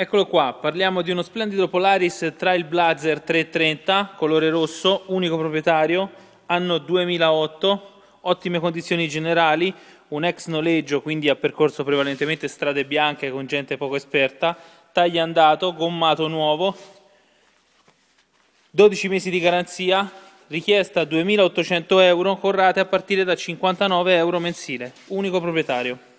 Eccolo qua, parliamo di uno splendido Polaris Trail Blazer 330, colore rosso, unico proprietario, anno 2008, ottime condizioni generali, un ex noleggio, quindi ha percorso prevalentemente strade bianche con gente poco esperta, taglia andato, gommato nuovo, 12 mesi di garanzia, richiesta 2.800 euro, corrate a partire da 59 euro mensile, unico proprietario.